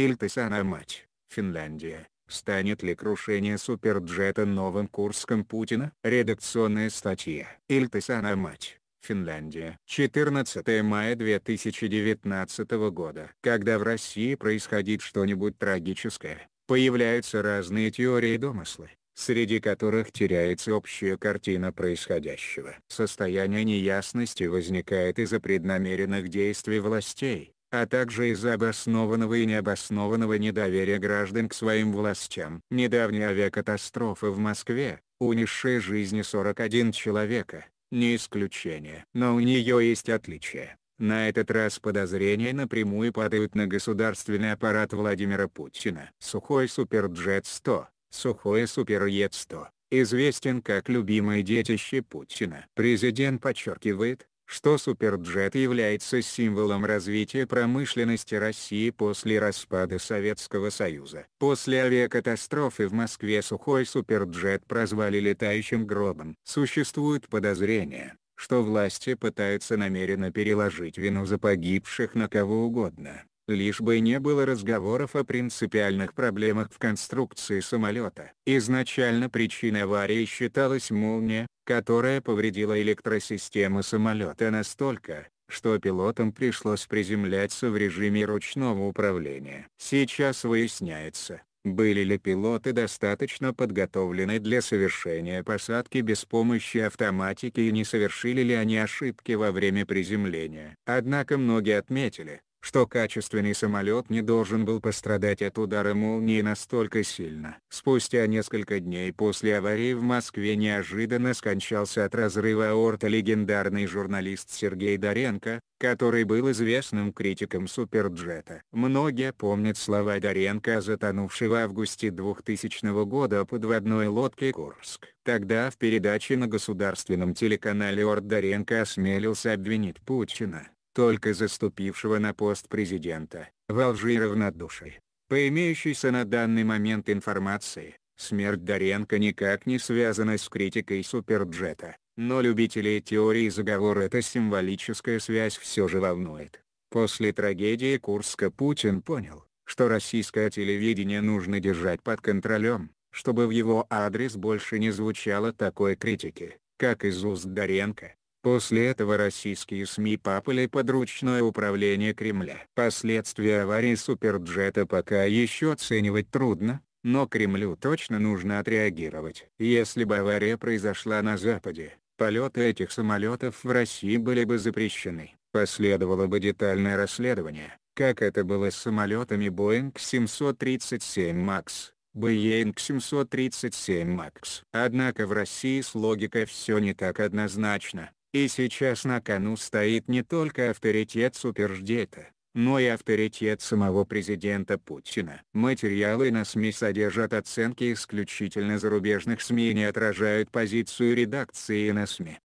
Ильтисана мать, Финляндия. Станет ли крушение суперджета новым Курском Путина? Редакционная статья. Ильтисана мать. Финляндия. 14 мая 2019 года. Когда в России происходит что-нибудь трагическое, появляются разные теории и домыслы, среди которых теряется общая картина происходящего. Состояние неясности возникает из-за преднамеренных действий властей, а также из-за обоснованного и необоснованного недоверия граждан к своим властям. Недавняя авиакатастрофа в Москве, унесшая жизни 41 человека, не исключение. Но у нее есть отличие. На этот раз подозрения напрямую падают на государственный аппарат Владимира Путина. Сухой Суперджет 100, Сухой Суперjet 100, известен как любимое детище Путина. Президент подчеркивает, что суперджет является символом развития промышленности России после распада Советского Союза. После авиакатастрофы в Москве сухой суперджет прозвали летающим гробом. Существует подозрение, что власти пытаются намеренно переложить вину за погибших на кого угодно, лишь бы не было разговоров о принципиальных проблемах в конструкции самолета. Изначально причиной аварии считалась молния, которая повредила электросистему самолета настолько, что пилотам пришлось приземляться в режиме ручного управления. Сейчас выясняется, были ли пилоты достаточно подготовлены для совершения посадки без помощи автоматики и не совершили ли они ошибки во время приземления. Однако многие отметили, что качественный самолет не должен был пострадать от удара молнии настолько сильно. Спустя несколько дней после аварии в Москве неожиданно скончался от разрыва аорта легендарный журналист Сергей Доренко, который был известным критиком суперджета. Многие помнят слова Доренко о затонувшей в августе 2000 года подводной лодке «Курск». Тогда в передаче на государственном телеканале Орд Доренко осмелился обвинить Путина, только заступившего на пост президента, в Алжире равнодушие. По имеющейся на данный момент информации, смерть Доренко никак не связана с критикой суперджета, но любителей теории заговора эта символическая связь все же волнует. После трагедии Курска Путин понял, что российское телевидение нужно держать под контролем, чтобы в его адрес больше не звучало такой критики, как из уст Доренко. После этого российские СМИ попали под ручное управление Кремля. Последствия аварии суперджета пока еще оценивать трудно, но Кремлю точно нужно отреагировать. Если бы авария произошла на Западе, полеты этих самолетов в России были бы запрещены. Последовало бы детальное расследование, как это было с самолетами Boeing 737 MAX. Boeing 737 MAX. Однако в России с логикой все не так однозначно. И сейчас на кону стоит не только авторитет суперждета, но и авторитет самого президента Путина. Материалы на СМИ содержат оценки исключительно зарубежных СМИ и не отражают позицию редакции на СМИ.